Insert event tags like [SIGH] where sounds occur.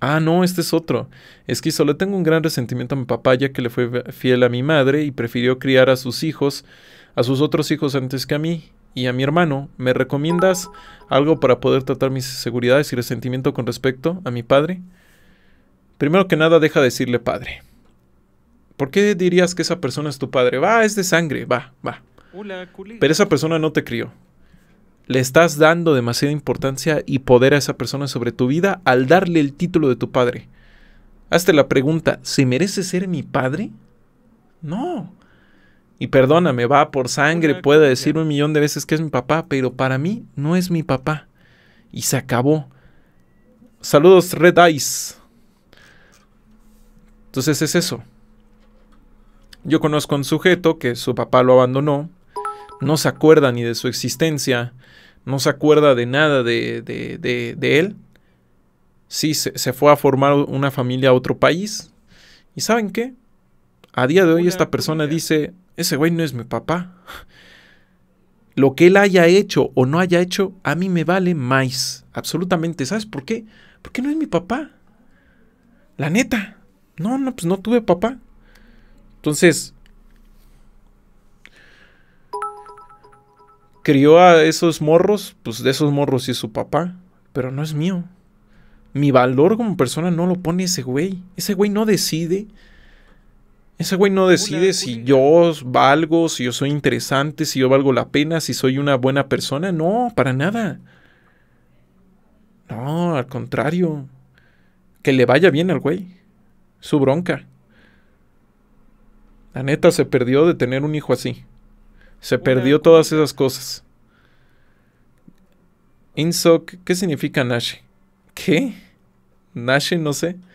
Ah, no, este es otro. Es que solo tengo un gran resentimiento a mi papá ya que le fue fiel a mi madre y prefirió criar a sus hijos, a sus otros hijos antes que a mí y a mi hermano. ¿Me recomiendas algo para poder tratar mis seguridades y resentimiento con respecto a mi padre? Primero que nada, deja decirle padre. ¿Por qué dirías que esa persona es tu padre? Va, es de sangre, va, va. Pero esa persona no te crió le estás dando demasiada importancia y poder a esa persona sobre tu vida al darle el título de tu padre. Hazte la pregunta, ¿se merece ser mi padre? No. Y perdóname, va por sangre, pueda decir un millón de veces que es mi papá, pero para mí no es mi papá. Y se acabó. Saludos, Red Eyes. Entonces es eso. Yo conozco a un sujeto que su papá lo abandonó, no se acuerda ni de su existencia, no se acuerda de nada de, él. Sí, se, fue a formar una familia a otro país. ¿Y saben qué? A día de hoy esta persona dice, ese güey no es mi papá. [LAUGHS] Lo que él haya hecho o no haya hecho, a mí me vale más. Absolutamente. ¿Sabes por qué? Porque no es mi papá. La neta. No, no, pues no tuve papá. Entonces, crió a esos morros, pues de esos morros y su papá, pero no es mío. Mi valor como persona no lo pone ese güey. Ese güey no decide. Ese güey no decide si yo valgo, si yo soy interesante, si yo valgo la pena, si soy una buena persona. No, para nada. No, al contrario. Que le vaya bien al güey. Su bronca. La neta se perdió de tener un hijo así. Se perdió todas esas cosas. Insoc, ¿qué significa Nashi? ¿Qué? Nashi, no sé.